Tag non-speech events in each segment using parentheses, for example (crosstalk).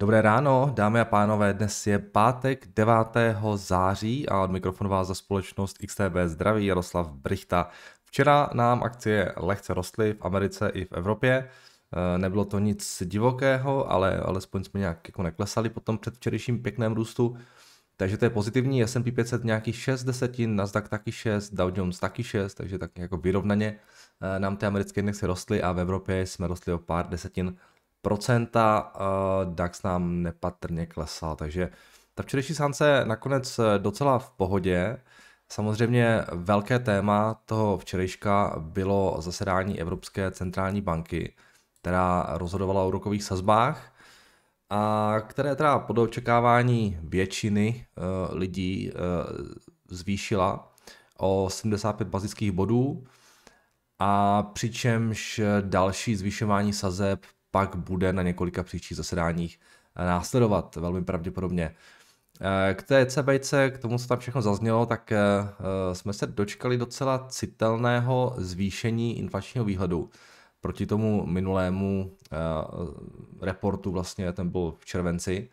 Dobré ráno, dámy a pánové, dnes je pátek 9. září a od mikrofonu vás za společnost XTB zdraví Jaroslav Brichta. Včera nám akcie lehce rostly v Americe i v Evropě, eh, nebylo to nic divokého, ale alespoň jsme nějak jako neklesali potom před včerejším pěkném růstu, takže to je pozitivní, S&P 500 nějaký 6 desetin, Nasdaq taky 6, Dow Jones taky 6, takže tak jako vyrovnaně eh, nám ty americké indexy rostly a v Evropě jsme rostli o pár desetin procenta, DAX nám nepatrně klesal, takže ta včerejší sánce nakonec e, docela v pohodě. Samozřejmě velké téma toho včerejška bylo zasedání Evropské centrální banky, která rozhodovala o úrokových sazbách, a které teda pod očekávání většiny e, lidí e, zvýšila o 75 bazických bodů, a přičemž další zvyšování sazeb pak bude na několika příštích zasedáních eh, následovat velmi pravděpodobně. Eh, k té ECBce, k tomu, co tam všechno zaznělo, tak eh, jsme se dočkali docela citelného zvýšení inflačního výhledu. Proti tomu minulému reportu, vlastně ten byl v červenci,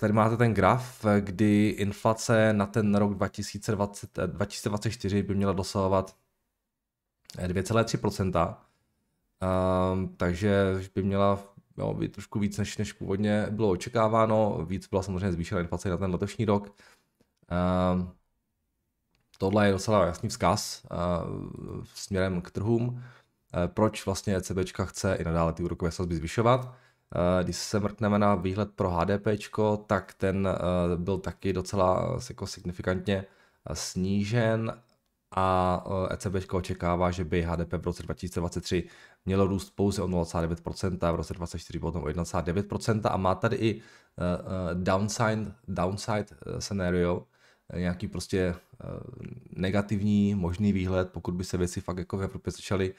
Tady máte ten graf, kdy inflace na ten rok 2020, 2024 by měla dosahovat 2,3%. Um, takže by měla jo, být trošku víc, než, než původně bylo očekáváno. Víc byla samozřejmě zvýšena inflace na ten letošní rok. Um, tohle je docela jasný vzkaz uh, směrem k trhům, uh, proč vlastně ECB chce i nadále ty úrokové sazby zvyšovat. Uh, když se mrkneme na výhled pro HDP, tak ten uh, byl taky docela jako signifikantně snížen a ECB e očekává, že by HDP v roce 2023 mělo růst pouze o 0,9%, v roce 2024 potom o 1,9% a má tady i e, e, downside, downside scenario, nějaký prostě negativní možný výhled, pokud by se věci fakt jako v Evropě začaly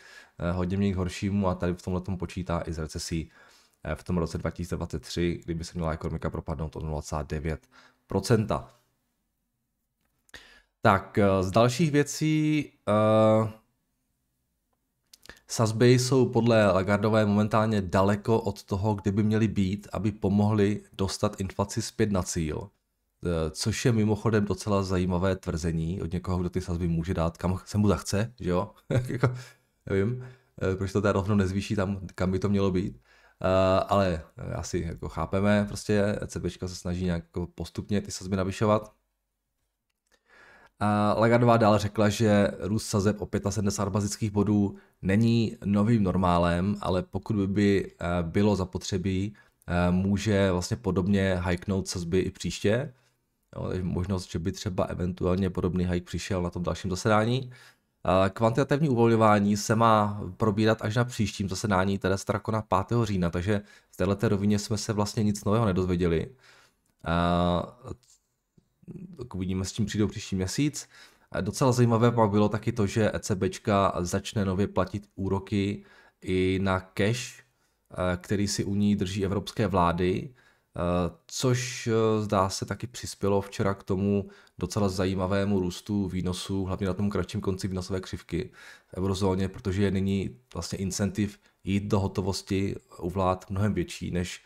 hodně měnit k horšímu a tady v tomhle tom počítá i z recesí v tom roce 2023, kdyby se měla ekonomika propadnout o 0,9%. Tak, eh, z dalších věcí uh, sazby jsou podle Lagardové momentálně daleko od toho, kdyby měly být, aby pomohly dostat inflaci zpět na cíl. Uh, což je mimochodem docela zajímavé tvrzení od někoho, kdo ty sazby může dát, kam se mu zachce, že jo? (laughs) Jako, nevím, proč to teda rovnou nezvýší tam, kam by to mělo být. Uh, ale asi jako chápeme, prostě ECBčka se snaží nějak jako postupně ty sazby navyšovat. A Lagardová dál řekla, že růst sazeb o 75 bazických bodů není novým normálem, ale pokud by eh, bylo zapotřebí, eh, může vlastně podobně hajknout sazby i příště. Jo, možnost, že by třeba eventuálně podobný hajk přišel na tom dalším zasedání. Kvantitativní uvolňování se má probírat až na příštím zasedání, teda se na 5. října, takže v této rovině jsme se vlastně nic nového nedozvěděli tak uvidíme, s tím přijdou příští měsíc. Docela zajímavé pak bylo taky to, že ECB začne nově platit úroky i na cash, eh, který si u ní drží evropské vlády, eh, což eh, zdá se taky přispělo včera k tomu docela zajímavému růstu výnosů, hlavně na tom kratším konci výnosové křivky v eurozóně, protože je nyní vlastně incentiv jít do hotovosti u vlád mnohem větší, než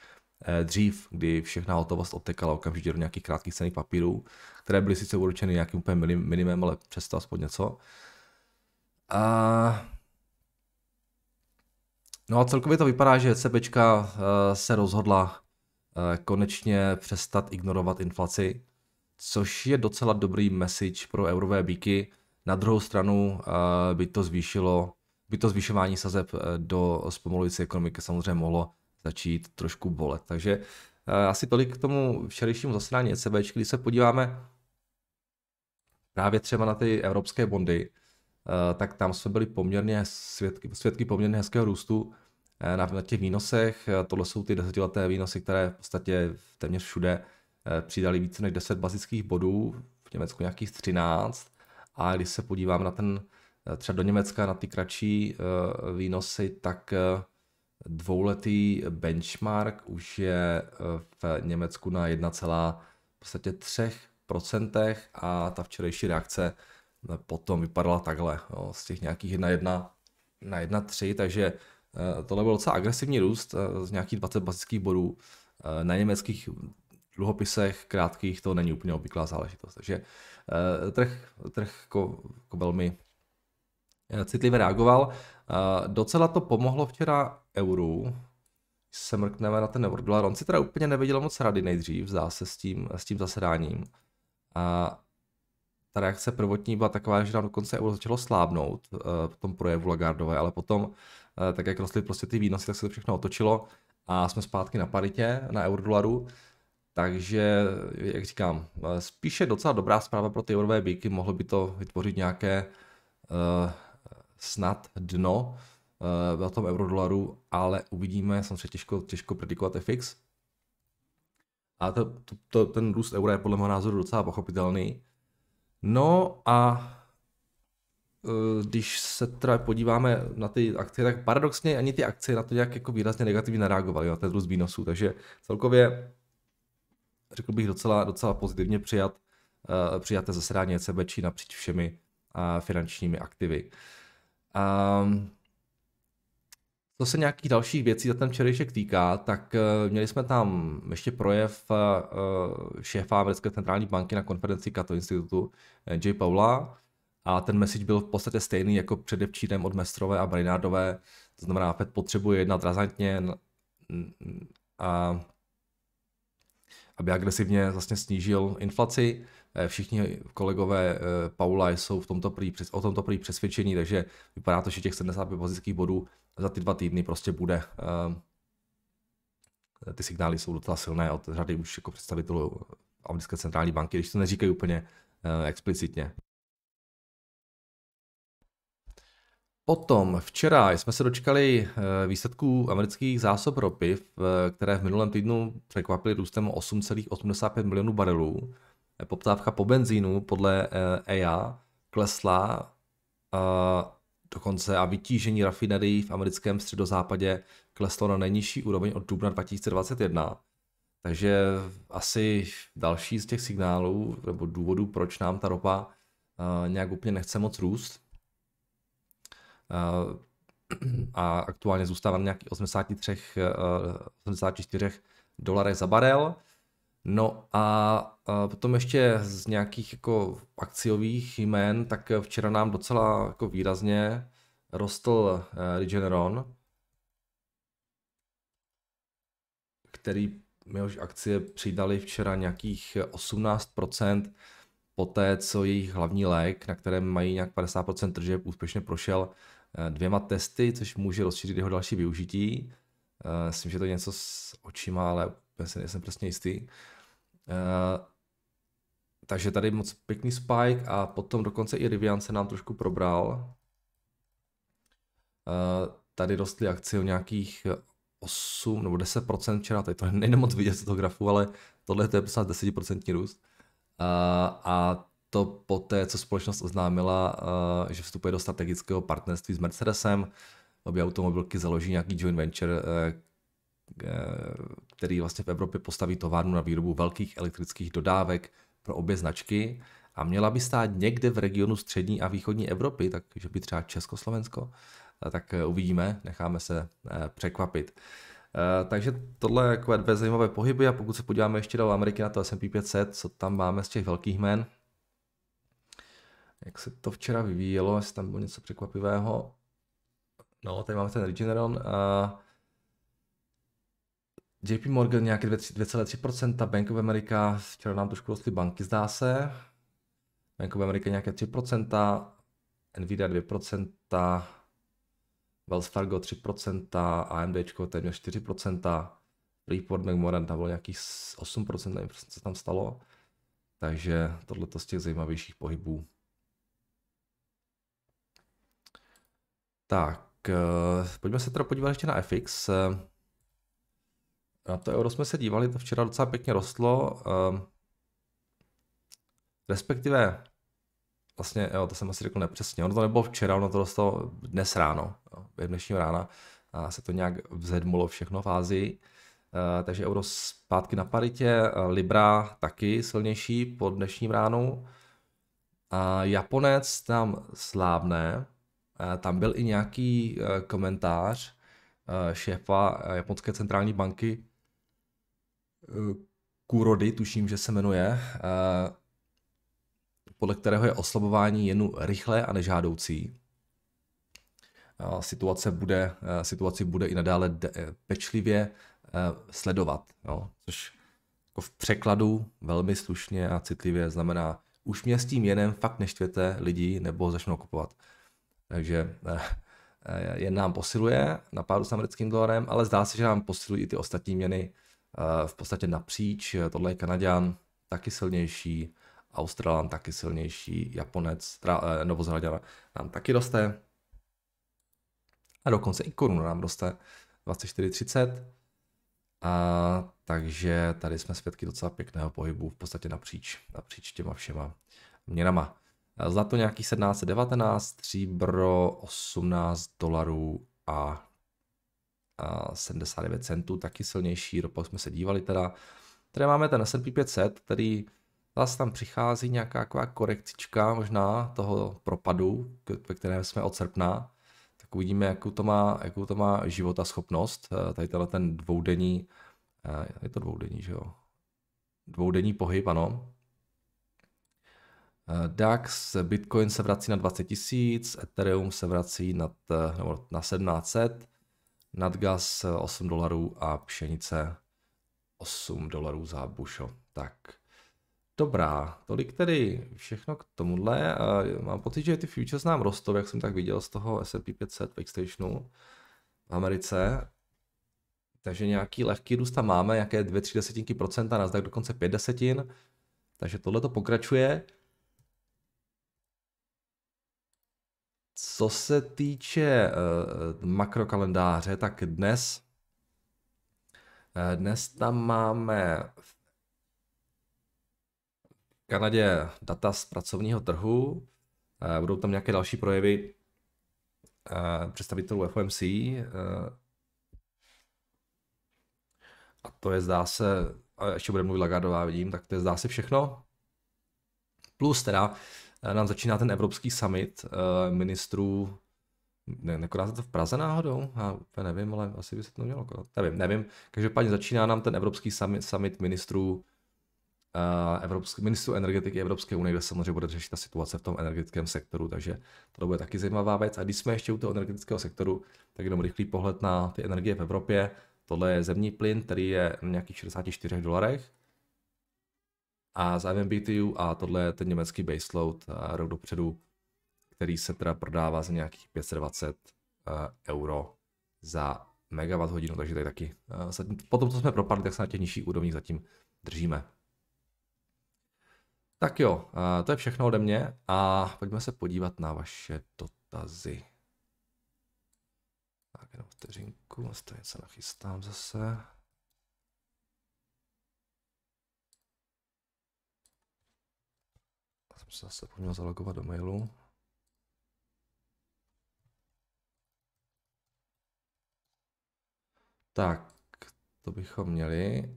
Eh, dřív, kdy všechna hotovost odtekala okamžitě do nějakých krátkých cených papírů, které byly sice určeny nějakým úplně minimem, ale přesto aspoň něco. A... No a celkově to vypadá, že ECB eh, se rozhodla eh, konečně přestat ignorovat inflaci, což je docela dobrý message pro eurové bíky. Na druhou stranu by to zvýšilo, by to zvýšování sazeb do zpomalující ekonomiky samozřejmě mohlo začít trošku bolet. Takže eh, asi tolik k tomu včerejšímu zasedání ECB, když se podíváme právě třeba na ty evropské bondy, eh, tak tam jsme byli poměrně svědky, svědky poměrně hezkého růstu eh, na těch výnosech. Tohle jsou ty desetileté výnosy, které v podstatě téměř všude přidali více než 10 bazických bodů, v Německu nějakých 13. A když se podívám na ten, třeba do Německa, na ty kratší výnosy, tak dvouletý benchmark už je eh, v Německu na 1,3% a ta včerejší reakce eh, potom vypadala takhle, jo, no, z těch nějakých 1,1 na 1,3, takže eh, tohle byl docela agresivní růst z nějakých 20 bazických bodů. Na německých dluhopisech krátkých to není úplně obvyklá záležitost. Takže trh, trh jako, jako velmi citlivě reagoval. Docela to pomohlo včera eurů, se mrkneme na ten eurodolár. On si teda úplně nevěděl moc rady nejdřív, zdá se s tím, s tím zasedáním. A ta reakce prvotní byla taková, že nám dokonce euro začalo slábnout uh, eh, po tom projevu Lagardové, ale potom, uh, tak jak rostly prostě ty výnosy, tak se to všechno otočilo a jsme zpátky na paritě, na eurodolaru. Takže, jak říkám, eh, spíše docela dobrá zpráva pro ty eurové bíky, mohlo by to vytvořit nějaké uh, snad dno, Eh, na tom eurodolaru, ale uvidíme, samozřejmě těžko, těžko predikovat FX. A to, to, to, ten růst eura je podle mého názoru docela pochopitelný. No a eh, když se teda podíváme na ty akcie, tak paradoxně ani ty akcie na to nějak jako výrazně negativně nereagovaly, na ten růst výnosů, takže celkově řekl bych docela, docela pozitivně přijat, uh, přijaté zasedání ECB či napříč všemi uh, finančními aktivy. Um, co se nějakých dalších věcí za ten včerejšek týká, tak eh, měli jsme tam ještě projev eh, eh, šéfa americké centrální banky na konferenci Kato institutu J. Paula a ten message byl v podstatě stejný jako předevčírem od Mestrové a Brainardové, to znamená Fed potřebuje jednat razantně a aby agresivně vlastně snížil inflaci. Všichni kolegové Paula jsou v tomto prý, o tomto prý přesvědčení, takže vypadá to, že těch 75 pozických bodů za ty dva týdny prostě bude. Eh, ty signály jsou docela silné od řady už jako představitelů americké centrální banky, když to neříkají úplně eh, explicitně. Potom včera jsme se dočkali eh, výsledků amerických zásob ropy, které v minulém týdnu překvapily růstem 8,85 milionů barelů. Poptávka po benzínu podle EIA e klesla Dokonce a vytížení rafinerií v americkém středozápadě kleslo na nejnižší úroveň od dubna 2021. Takže asi další z těch signálů nebo důvodů, proč nám ta ropa uh, nějak úplně nechce moc růst. Uh, a aktuálně zůstává na nějakých 83, uh, 84 dolarech za barel. No a potom ještě z nějakých jako akciových jmén, tak včera nám docela jako výrazně rostl eh, Regeneron, který už akcie přidali včera nějakých 18%, poté co jejich hlavní lék, na kterém mají nějak 50% tržeb, úspěšně prošel eh, dvěma testy, což může rozšířit jeho další využití. Eh, myslím, že to je něco s očima, ale úplně jsem přesně jistý. Uh, Eh, takže tady moc pěkný spike a potom dokonce i Rivian se nám trošku probral. Eh, tady rostly akcie o nějakých 8 nebo 10% včera, tady to (laughs) nejde moc vidět z toho grafu, ale tohle to je prostě 10% růst. A, eh, a to poté, co společnost oznámila, že vstupuje do strategického partnerství s Mercedesem, obě automobilky založí nějaký joint venture, Eh, který vlastně v Evropě postaví továrnu na výrobu velkých elektrických dodávek pro obě značky a měla by stát někde v regionu střední a východní Evropy, takže by třeba Československo, eh, tak eh, uvidíme, necháme se překvapit. Takže tohle je jako dvě zajímavé pohyby a pokud se podíváme ještě do Ameriky na to S&P 500, co tam máme z těch velkých jmen, jak se to včera vyvíjelo, jestli tam bylo něco překvapivého. No, tady máme ten Regeneron. JP Morgan nějaké 2,3%, Bank of America, včera nám trošku rostly banky, zdá se. Bank of America nějaké 3%, Nvidia 2%, Wells Fargo 3%, AMD téměř 4%, Report McMoran tam bylo nějakých 8%, nevím, co tam stalo. Takže tohle to z těch zajímavějších pohybů. Tak, eh, pojďme se teda podívat ještě na FX na to euro jsme se dívali, to včera docela pěkně rostlo. Ehm, respektive, vlastně, jo, to jsem asi řekl nepřesně, ono to nebylo včera, ono to dostalo dnes ráno, jo, dnešního rána a se to nějak vzedmulo všechno v Ázii. Eh, takže euro zpátky na paritě, eh, Libra taky silnější po dnešním ránu. A Japonec tam slábne, eh, tam byl i nějaký komentář šéfa Japonské centrální banky Eh, Kurody, tuším, že se jmenuje, eh, podle kterého je oslabování jenu rychlé a nežádoucí. Eh, situace bude, situaci bude i nadále pečlivě sledovat, jo? což jako v překladu velmi slušně a citlivě znamená, už mě s tím jenem fakt neštvěte lidi nebo začnou kupovat. Takže jen nám posiluje na pádu s americkým dolarem, ale zdá se, že nám posilují i ty ostatní měny, Eh, v podstatě napříč. Eh, tohle je Kanaděn, taky silnější, Australan taky silnější, Japonec, eh, Novozélanděn nám taky roste. A dokonce i koruna nám roste 24,30. A takže tady jsme svědky docela pěkného pohybu v podstatě napříč, napříč těma všema měnama. Zlato nějakých 1719, stříbro 18 dolarů a 79 centů, taky silnější, ropa jsme se dívali teda. Tady máme ten S&P 500, který zase tam přichází nějaká taková korekcička možná toho propadu, ve kterém jsme od srpna. Tak uvidíme, jakou to má, jakou to má života schopnost. Eh, tady tenhle ten dvoudenní, eh, je to dvoudenní, že jo? Dvoudenní pohyb, ano. Eh, DAX, Bitcoin se vrací na 20 tisíc, Ethereum se vrací nad, nebo na 1700 nadgas 8 eh, dolarů a pšenice 8 dolarů za bušo. Tak Dobrá, tolik tedy všechno k tomuhle. Eh, mám pocit, že ty futures nám rostou, jak jsem tak viděl z toho S&P 500 Backstationu v Americe. Takže nějaký lehký růst tam máme, nějaké 2-3 desetinky procenta, nás tak dokonce 5 desetin. Takže tohle to pokračuje. Co se týče uh, makrokalendáře, tak dnes, uh, dnes tam máme v Kanadě data z pracovního trhu, uh, budou tam nějaké další projevy uh, představitelů FOMC, uh, a to je zdá se, a ještě bude mluvit Lagardová, vidím, tak to je zdá se všechno. Plus teda Eh, nám začíná ten Evropský summit eh, ministrů ne, nekoná se to v Praze náhodou? Já úplně nevím, ale asi by se to mělo konat. Nevím, nevím. Každopádně začíná nám ten Evropský summit, summit ministrů eh, evropský, ministrů energetiky Evropské unie, kde samozřejmě bude řešit ta situace v tom energetickém sektoru, takže to bude taky zajímavá věc. A když jsme ještě u toho energetického sektoru, tak jenom rychlý pohled na ty energie v Evropě. Tohle je zemní plyn, který je na nějakých 64 dolarech a zájem BTU a tohle je ten německý baseload eh, rok dopředu, který se teda prodává za nějakých 520 eh, euro za megawatt hodinu, takže tady taky. Eh, Potom, co jsme propadli, tak se na těch nižších úrovních zatím držíme. Tak jo, to je všechno ode mě a pojďme se podívat na vaše dotazy. Tak jenom vteřinku, to něco nachystám zase. Já jsem se zase poměl zalogovat do mailu. Tak, to bychom měli.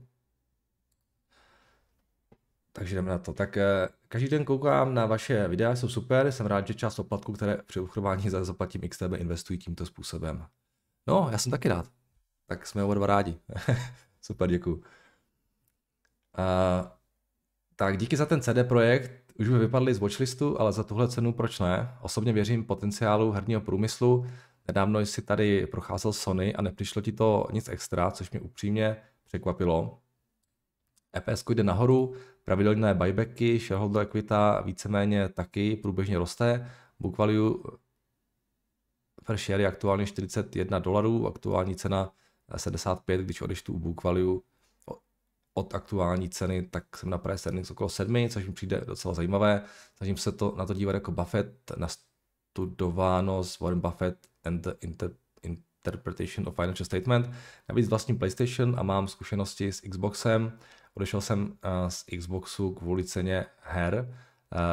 Takže jdeme na to. Tak eh, každý den koukám na vaše videa, jsou super, jsem rád, že část oplatku, které při za zaplatím XTB, investují tímto způsobem. No, já jsem taky rád. Tak jsme oba dva rádi. (laughs) super, děkuji. Eh, tak díky za ten CD projekt, už by vypadli z watchlistu, ale za tuhle cenu proč ne? Osobně věřím potenciálu herního průmyslu. Nedávno jsi tady procházel Sony a nepřišlo ti to nic extra, což mě upřímně překvapilo. EPS jde nahoru, pravidelné buybacky, shareholder equity víceméně taky průběžně roste, book value per share je aktuálně 41 dolarů, aktuální cena 75, když odečtu book value od aktuální ceny, tak jsem na price earnings okolo 7, což mi přijde docela zajímavé. Snažím se to na to dívat jako Buffett, nastudováno z Warren Buffett and the inter, Interpretation of Financial Statement. Navíc vlastním PlayStation a mám zkušenosti s Xboxem. Odešel jsem eh, z Xboxu kvůli ceně her. Eh,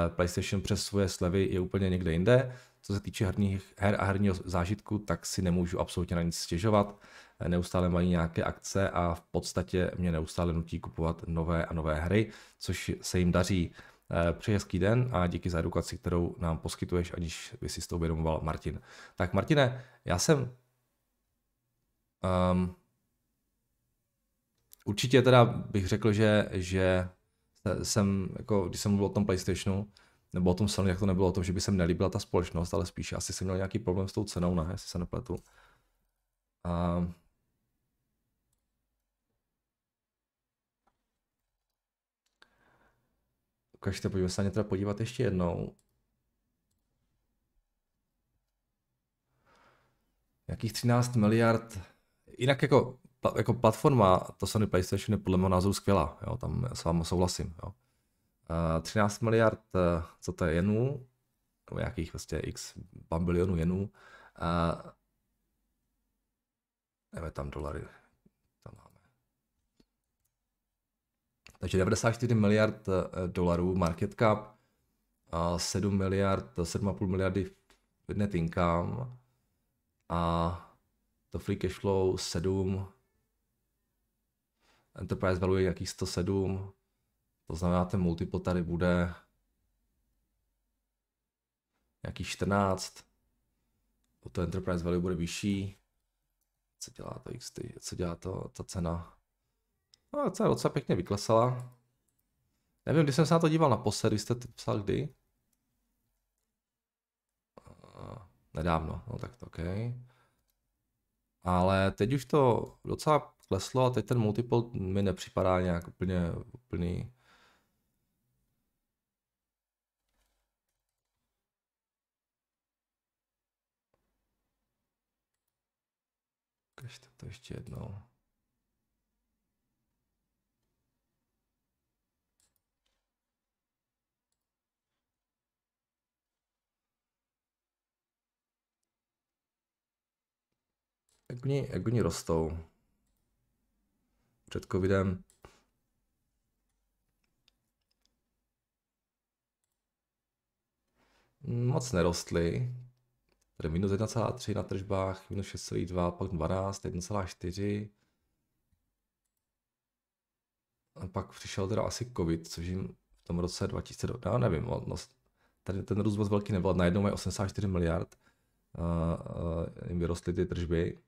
PlayStation přes svoje slevy je úplně někde jinde. Co se týče herních, her a herního zážitku, tak si nemůžu absolutně na nic stěžovat neustále mají nějaké akce a v podstatě mě neustále nutí kupovat nové a nové hry, což se jim daří. Eh, přeji hezký den a díky za edukaci, kterou nám poskytuješ, aniž by si to uvědomoval Martin. Tak Martine, já jsem um, určitě teda bych řekl, že, že jsem, jako, když jsem mluvil o tom PlayStationu, nebo o tom Sony, jak to nebylo o tom, že by se mi nelíbila ta společnost, ale spíš asi jsem měl nějaký problém s tou cenou, ne, jestli se nepletu. Um, Ukažte, pojďme se na ně teda podívat ještě jednou. Jakých 13 miliard, jinak jako, jako platforma, to Sony PlayStation je podle mého názoru skvělá, jo, tam s vámi souhlasím, jo. Uh, eh, 13 miliard, uh, co to je jenů, nebo nějakých vlastně x bambilionů jenů, uh, nevím, tam dolary, Takže 94 miliard eh, dolarů market cap, 7 miliard, 7,5 miliardy net income a to free cash flow 7, enterprise value je nějakých 107, to znamená ten multiple tady bude nějaký 14, to enterprise value bude vyšší, co dělá to XT, co dělá to, ta cena, No, docela, docela pěkně vyklesala. Nevím, když jsem se na to díval na vy jste to psal kdy? Eh, nedávno, no tak to OK. Ale teď už to docela kleslo a teď ten multiple mi nepřipadá nějak úplně, úplný. Ukažte to ještě jednou. Jak oni, jak oni rostou? Před covidem moc nerostly. Tady minus 1,3 na tržbách, minus 6,2, pak 12, 1,4. A pak přišel teda asi covid, což jim v tom roce 2000, já no, nevím, no, no, tady ten růst moc velký nebyl, najednou mají 84 miliard, uh, uh, jim vyrostly ty tržby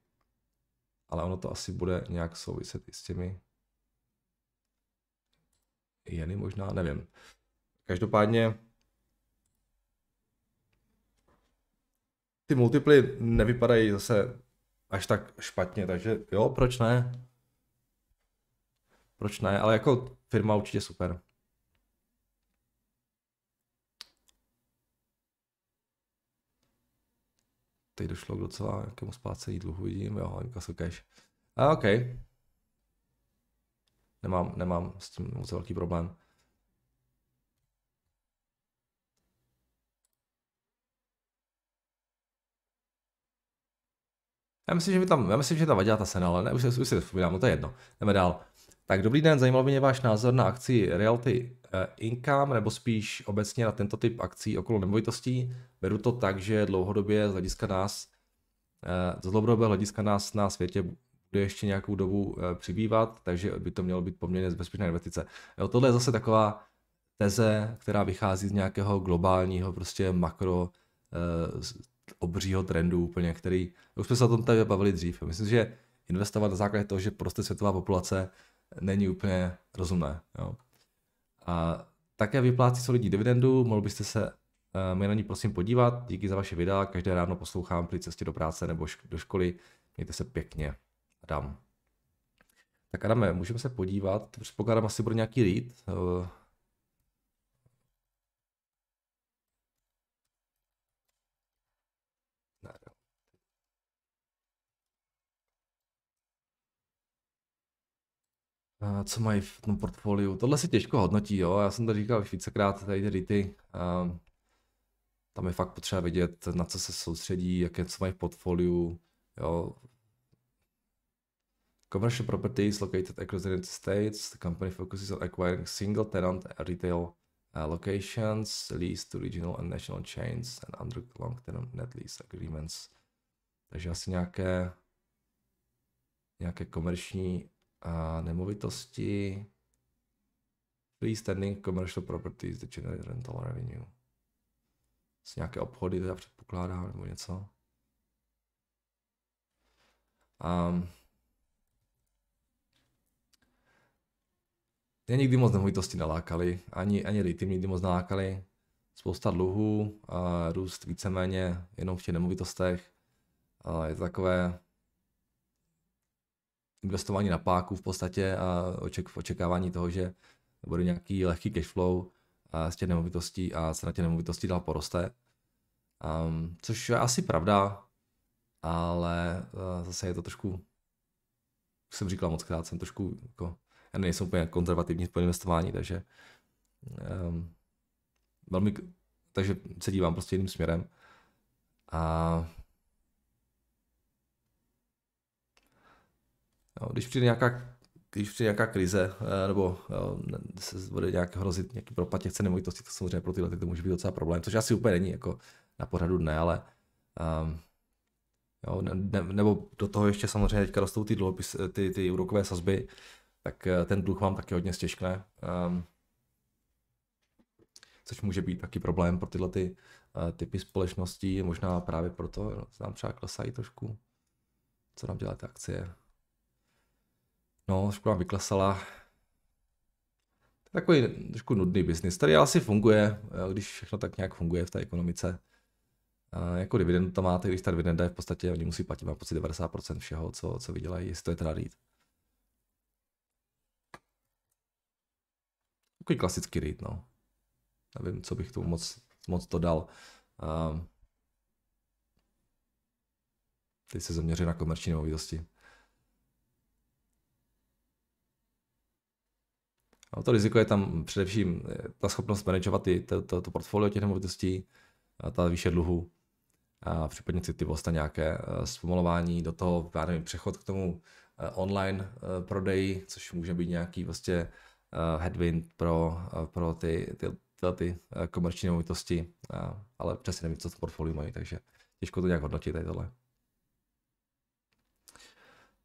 ale ono to asi bude nějak souviset i s těmi jeny možná, nevím. Každopádně ty multiply nevypadají zase až tak špatně, takže jo, proč ne? Proč ne? Ale jako firma určitě super. Teď došlo k docela nějakému splácení dluhu, vidím, jo, inkaso cash. A OK. Nemám, nemám s tím moc velký problém. Já myslím, že mi tam, já myslím, že tam vadila ta sena, ale ne, už, už si vzpomínám, no to je jedno. Jdeme dál. Tak dobrý den, zajímal by mě váš názor na akci Realty eh, Income, nebo spíš obecně na tento typ akcí okolo nemovitostí. Beru to tak, že dlouhodobě z hlediska nás, eh, z dlouhodobého hlediska nás na světě bude ještě nějakou dobu eh, přibývat, takže by to mělo být poměrně bezpečné investice. Jo, tohle je zase taková teze, která vychází z nějakého globálního prostě makro obřího trendu úplně, který, už jsme se o tom tady bavili dřív. Myslím, že investovat na základě toho, že prostě světová populace není úplně rozumné. Jo. A také vyplácí solidní dividendu, mohl byste se eh, mi na ní prosím podívat. Díky za vaše videa, každé ráno poslouchám při cestě do práce nebo do školy. Mějte se pěkně, Adam. Tak Adame, můžeme se podívat, předpokládám asi bude nějaký read, eh, co mají v tom portfoliu. Tohle se těžko hodnotí, jo. Já jsem to říkal už vícekrát, tady ty ty. tam je fakt potřeba vědět, na co se soustředí, jaké co mají v portfoliu, jo. Commercial properties located across the United States. The company focuses on acquiring single tenant retail uh, locations, lease to regional and national chains and under long-term net lease agreements. Takže asi nějaké, nějaké komerční a nemovitosti freestanding commercial properties that generate rental revenue. Z nějaké obchody teda předpokládám nebo něco. A mě nikdy moc nemovitosti nalákali, ani, ani rejty mě nikdy moc nalákali, Spousta dluhů, a růst víceméně jenom v těch nemovitostech. A je to takové investování na páku v podstatě a oček, očekávání toho, že bude nějaký lehký cash flow z těch nemovitostí a na těch nemovitostí dál poroste. Um, což je asi pravda, ale e, zase je to trošku, jak jsem říkal moc krát, jsem trošku, jako, já nejsem úplně konzervativní v investování, takže um, velmi, takže se dívám prostě jiným směrem. A Jo, když přijde nějaká když přijde nějaká krize, eh, nebo jo, se bude nějak hrozit nějaký propad těch cen nemovitostí, to samozřejmě pro tyhle ty to může být docela problém, což asi úplně není jako na pořadu dne, ale um, jo, ne, ne, nebo do toho ještě samozřejmě teďka rostou ty, dluhopis, ty, ty úrokové sazby, tak eh, ten dluh vám taky hodně stěžkne, um, což může být taky problém pro tyhle ty uh, typy společností, možná právě proto, no, nám třeba klesají trošku, co nám dělá ty akcie. No, škola vyklesala. To je takový trošku nudný biznis. Tady asi funguje, eh, když všechno tak nějak funguje v té ekonomice. A eh, jako dividendu tam máte, když ta dividenda je v podstatě, oni musí platit, mám pocit 90% všeho, co, co vydělají, jestli to je teda REIT. Takový klasický REIT, no. Nevím, co bych tu moc, moc to dal. Um, ehm, teď se zaměřím na komerční nemovitosti. No, to riziko je tam především eh, ta schopnost manažovat i to, to, to portfolio těch nemovitostí, ta výše dluhu a případně citlivost a nějaké eh, zpomalování do toho, já nevím, přechod k tomu eh, online prodeji, což může být nějaký vlastně headwind pro, pro ty, ty, ty, ty komerční nemovitosti, ale přesně nevím, co to portfolio mají, takže těžko to nějak hodnotit tady tohle.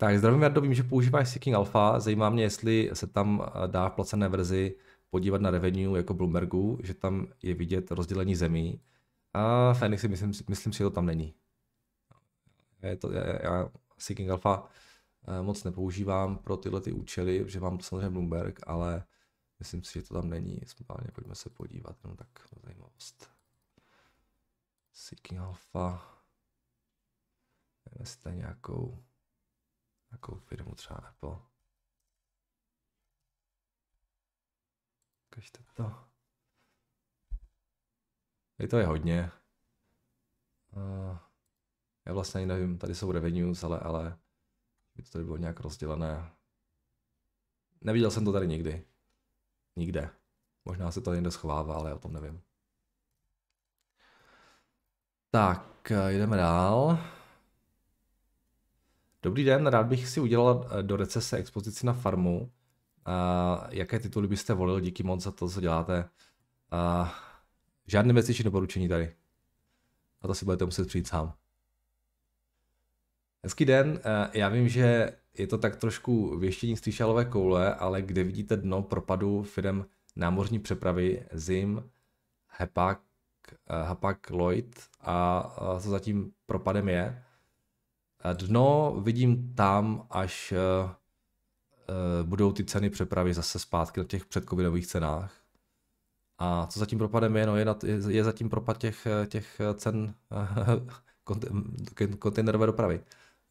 Tak zdravím, Jardo, vím, že používáš Seeking Alpha. Zajímá mě, jestli se tam eh, dá v placené verzi podívat na revenue jako Bloombergu, že tam je vidět rozdělení zemí. A Fenix si myslím, myslím si, že to tam není. Je to, já, já Seeking Alpha eh, moc nepoužívám pro tyhle ty účely, že mám samozřejmě Bloomberg, ale myslím si, že to tam není. Správně, pojďme se podívat, jenom tak zajímavost. Seeking Alpha. Nevím, jestli nějakou a firmu, mu třeba Apple. Ukažte to. Je to je hodně. Já vlastně ani nevím, tady jsou revenues, ale, ale by to tady bylo nějak rozdělené. Neviděl jsem to tady nikdy. Nikde. Možná se to někde schovává, ale já o tom nevím. Tak, eh, jdeme dál. Dobrý den, rád bych si udělal eh, do recese expozici na farmu. A eh, jaké tituly byste volil? Díky moc za to, co děláte. A eh, žádné investiční doporučení tady. A to si budete muset přijít sám. Hezký den, já vím, že je to tak trošku věštění stříšalové koule, ale kde vidíte dno propadu firm námořní přepravy ZIM, HEPAC, hapak Lloyd a co zatím propadem je? Dno vidím tam, až eh, eh, budou ty ceny přepravy zase zpátky na těch předcovidových cenách. A co zatím propadem je, no je, nad, je, je zatím propad těch, eh, těch cen (laughs) kontejnerové dopravy.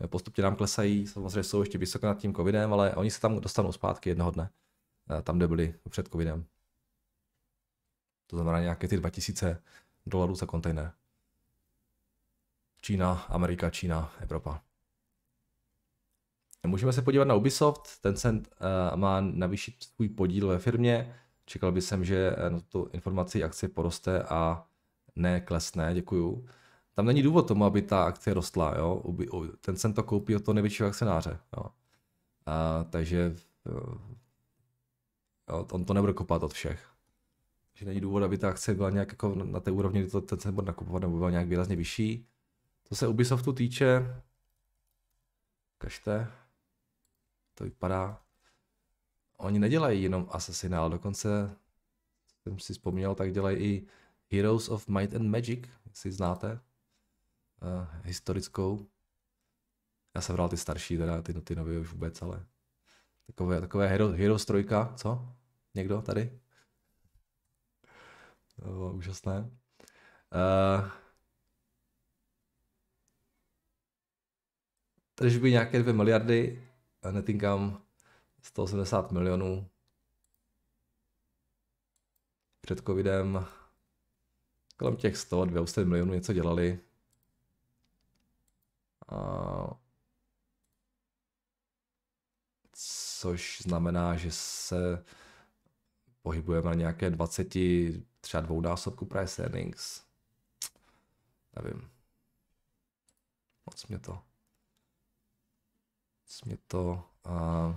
Postupně nám klesají, samozřejmě jsou ještě vysoké nad tím covidem, ale oni se tam dostanou zpátky jednoho dne, tam, kde byli před covidem. To znamená nějaké ty 2000 dolarů za kontejner. Čína, Amerika, Čína, Evropa. Můžeme se podívat na Ubisoft. Tencent uh, eh, má navýšit svůj podíl ve firmě. Čekal bych jsem, že eh, na tu informaci akcie poroste a ne klesne, děkuju. Tam není důvod tomu, aby ta akce rostla, jo. Tencent to koupí od toho největšího akcionáře, jo. A, takže eh, jo, on to nebude kopat od všech. Že není důvod, aby ta akce byla nějak jako na té úrovni, kdy to Tencent bude nakupovat, nebo byla nějak výrazně vyšší. Co se Ubisoftu týče, kažte, to vypadá. Oni nedělají jenom Assassin, ale dokonce jsem si vzpomněl, tak dělají i Heroes of Might and Magic, si znáte, uh, historickou. Já jsem bral ty starší, teda ty, ty nové už vůbec, ale takové, takové Hero, Heroes 3, co? Někdo tady? To bylo úžasné. Uh, tržby nějaké 2 miliardy, netinkám 180 milionů. Před covidem kolem těch 100, 200 milionů něco dělali. A... Což znamená, že se pohybujeme na nějaké 20, třeba dvounásobku price earnings. Nevím. Moc mě to moc mě to... Uh,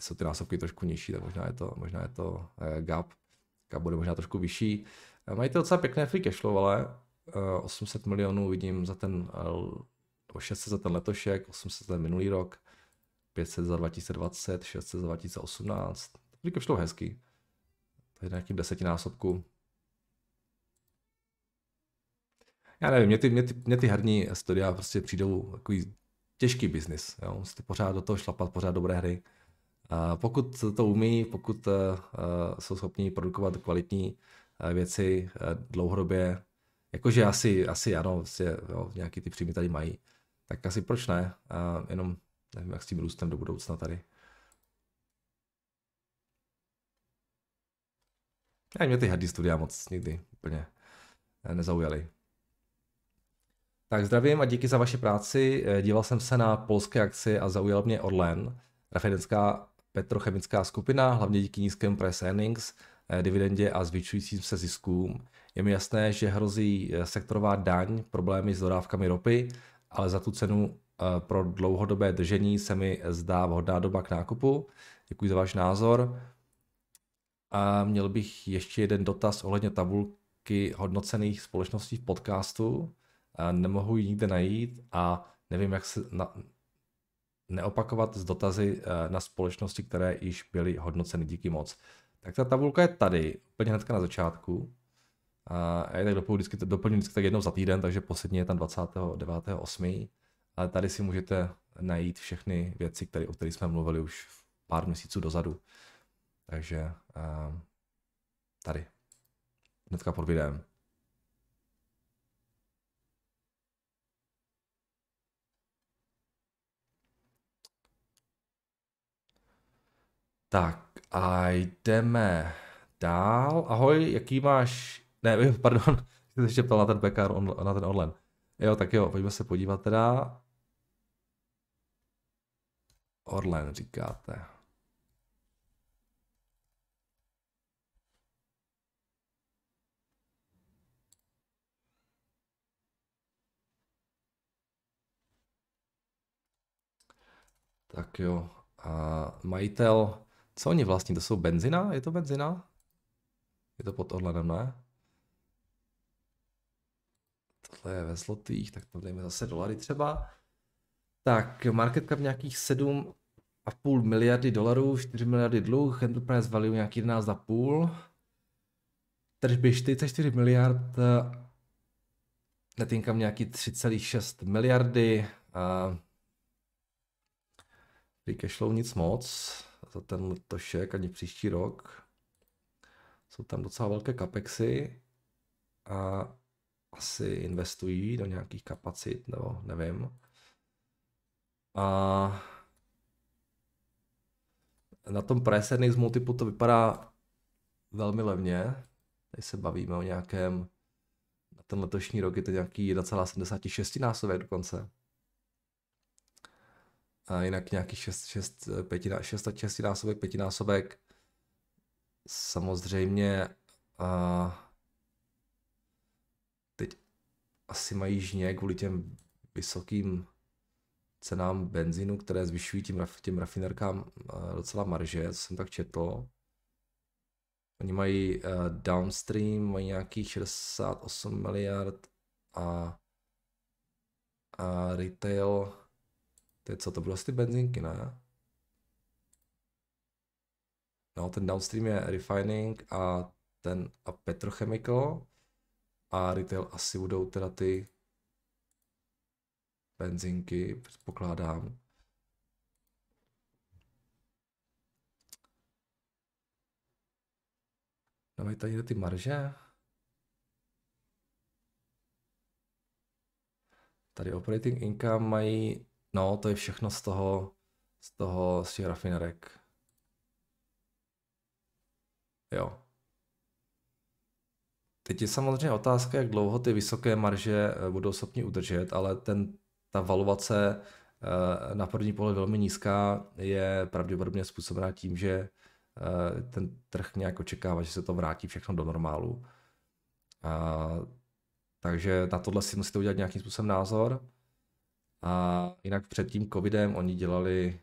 jsou ty násobky trošku nižší, tak možná je to, možná je to uh, gap. Gap bude možná trošku vyšší. Uh, mají to docela pěkné free cash flow, ale uh, eh, 800 milionů vidím za ten, uh, 600 za ten letošek, 800 za ten minulý rok, 500 za 2020, 600 za 2018. Free cash flow hezký. To je nějakým desetinásobku já nevím, mě ty, mě ty, mě ty herní studia prostě přijdou takový těžký biznis. Jo? Musíte prostě pořád do toho šlapat, pořád dobré hry. A pokud to umí, pokud uh, jsou schopni produkovat kvalitní uh, věci uh, dlouhodobě, jakože asi, asi ano, vlastně, jo, nějaký ty příjmy tady mají, tak asi proč ne? Uh, jenom nevím, jak s tím růstem do budoucna tady. Já mě ty hardy studia moc nikdy úplně nezaujaly. Tak zdravím a díky za vaši práci. Eh, díval jsem se na polské akci a zaujal mě Orlen, rafinerská petrochemická skupina, hlavně díky nízkému price earnings, eh, dividendě a zvyšujícím se ziskům. Je mi jasné, že hrozí eh, sektorová daň, problémy s dodávkami ropy, ale za tu cenu pro dlouhodobé držení se mi zdá vhodná doba k nákupu. Děkuji za váš názor. A měl bych ještě jeden dotaz ohledně tabulky hodnocených společností v podcastu nemohu ji nikde najít a nevím, jak se na, neopakovat z dotazy eh, na společnosti, které již byly hodnoceny díky moc. Tak ta tabulka je tady, úplně hnedka na začátku. A já tak doplňuji vždycky, doplňuji vždycky tak jednou za týden, takže poslední je tam 29.8. Ale tady si můžete najít všechny věci, které, o kterých jsme mluvili už pár měsíců dozadu. Takže eh, tady, hnedka pod videem. Tak a jdeme dál. Ahoj, jaký máš... Ne, (laughs) pardon, jsem se ještě ptal na ten pekár, on, na ten online. Jo, tak jo, pojďme se podívat teda. Orlen říkáte. Tak jo, a majitel co oni vlastně, To jsou benzina? Je to benzina? Je to pod ohledem, ne? Tohle je ve zlotých, tak to dejme zase dolary třeba. Tak, market cap nějakých 7,5 miliardy dolarů, 4 miliardy dluh, enterprise value nějaký 11,5, tržby 44 miliard, net nějaký 3,6 miliardy, a free cash flow nic moc, za ten letošek ani příští rok. Jsou tam docela velké kapexy a asi investují do nějakých kapacit, nebo nevím. A na tom price z multiplu to vypadá velmi levně. Tady se bavíme o nějakém, na ten letošní rok je to nějaký 1,76 násobek dokonce a jinak nějaký 6, 6, 5, 6, 6 násobek, pětinásobek. Samozřejmě a teď asi mají žně kvůli těm vysokým cenám benzínu, které zvyšují tím, těm rafinerkám docela marže, co jsem tak četl. Oni mají uh, downstream, mají nějakých 68 miliard a, a retail to je co, to bylo z ty benzinky, ne? No, ten downstream je refining a ten a petrochemical a retail asi budou teda ty benzinky, předpokládám. No mají tady ty marže. Tady operating income mají No, to je všechno z toho, z toho, z těch rafinerek. Jo. Teď je samozřejmě otázka, jak dlouho ty vysoké marže eh, budou schopni udržet, ale ten, ta valuace eh, na první pohled velmi nízká je pravděpodobně způsobená tím, že eh, ten trh nějak očekává, že se to vrátí všechno do normálu. A, takže na tohle si musíte udělat nějakým způsobem názor. A jinak před tím covidem oni dělali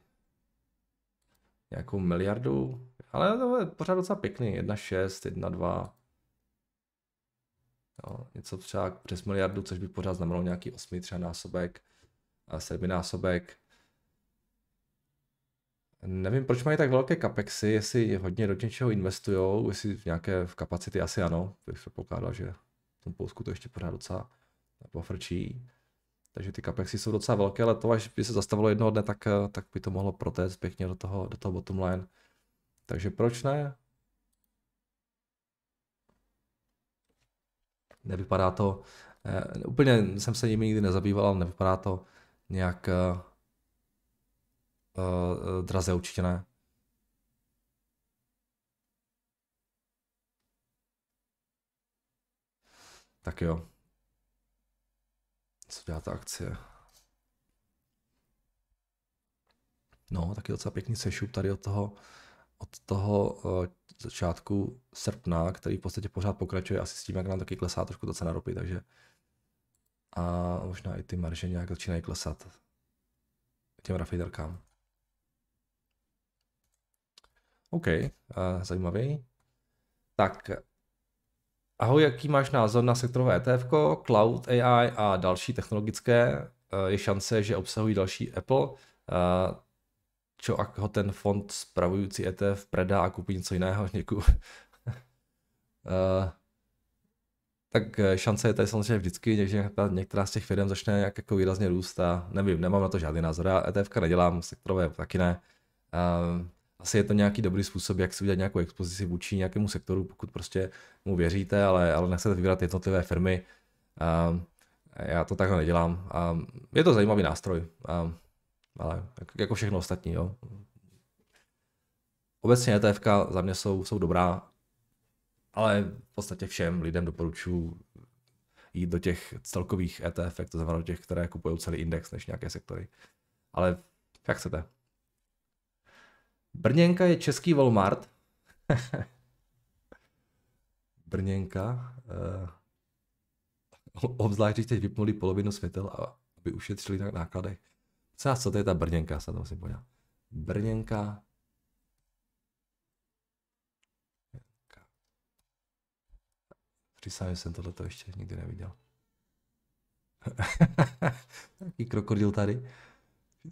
nějakou miliardu, ale to je pořád docela pěkný, 1,6, 1,2. No, něco třeba přes miliardu, což by pořád znamenalo nějaký osmi třeba násobek, sedmi násobek. Nevím, proč mají tak velké kapexy, jestli hodně do něčeho investují, jestli v nějaké v kapacity asi ano, bych se pokládal, že v tom Polsku to ještě pořád docela pofrčí. Takže ty kapexy jsou docela velké, ale to až by se zastavilo jednoho dne, tak, eh, tak by to mohlo protéct pěkně do toho, do toho bottom line. Takže proč ne? Nevypadá to, eh, úplně jsem se nimi nikdy nezabýval, ale nevypadá to nějak eh, eh, draze určitě ne. Tak jo co dělá ta akcie. No, taky docela pěkný sešup tady od toho, od toho uh, začátku srpna, který v podstatě pořád pokračuje asi s tím, jak nám taky klesá trošku ta cena ropy, takže a možná i ty marže nějak začínají klesat těm rafiderkám. OK, uh, zajímavý. Tak, Ahoj, jaký máš názor na sektorové ETF, cloud, AI a další technologické? Eh, je šance, že obsahují další Apple? Eh, čo, ak ho ten fond spravující ETF predá a koupí něco jiného? (laughs) Děkuji. Eh, tak šance je tady samozřejmě vždycky, že některá z těch firm začne nějak jako výrazně růst a nevím, nemám na to žádný názor. Já ETF nedělám, sektorové taky ne asi je to nějaký dobrý způsob, jak si udělat nějakou expozici vůči nějakému sektoru, pokud prostě mu věříte, ale, ale nechcete vybrat jednotlivé firmy. A já to takhle nedělám. A je to zajímavý nástroj, a, ale jako všechno ostatní. Jo. Obecně ETF za mě jsou, jsou dobrá, ale v podstatě všem lidem doporučuji jít do těch celkových ETF, to znamená do těch, které kupují celý index, než nějaké sektory. Ale jak chcete. Brněnka je český Walmart. (laughs) Brněnka. Uh, obzvlášť, když teď vypnuli polovinu světel, a aby ušetřili na náklady. Co, co to je ta Brněnka, se to musím podívat. Brněnka. Přisám, že jsem tohleto ještě nikdy neviděl. (laughs) Jaký krokodil tady. (laughs)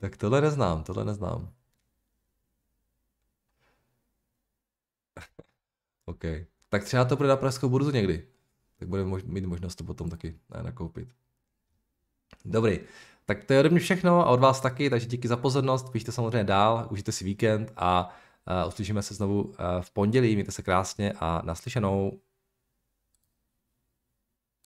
Tak tohle neznám, tohle neznám. (laughs) OK. Tak třeba to na Pražskou burzu někdy. Tak budeme mož- mít možnost to potom taky nakoupit. Dobrý. Tak to je ode mě všechno a od vás taky, takže díky za pozornost. Píšte samozřejmě dál, užijte si víkend a uh, uslyšíme se znovu uh, v pondělí. Mějte se krásně a naslyšenou.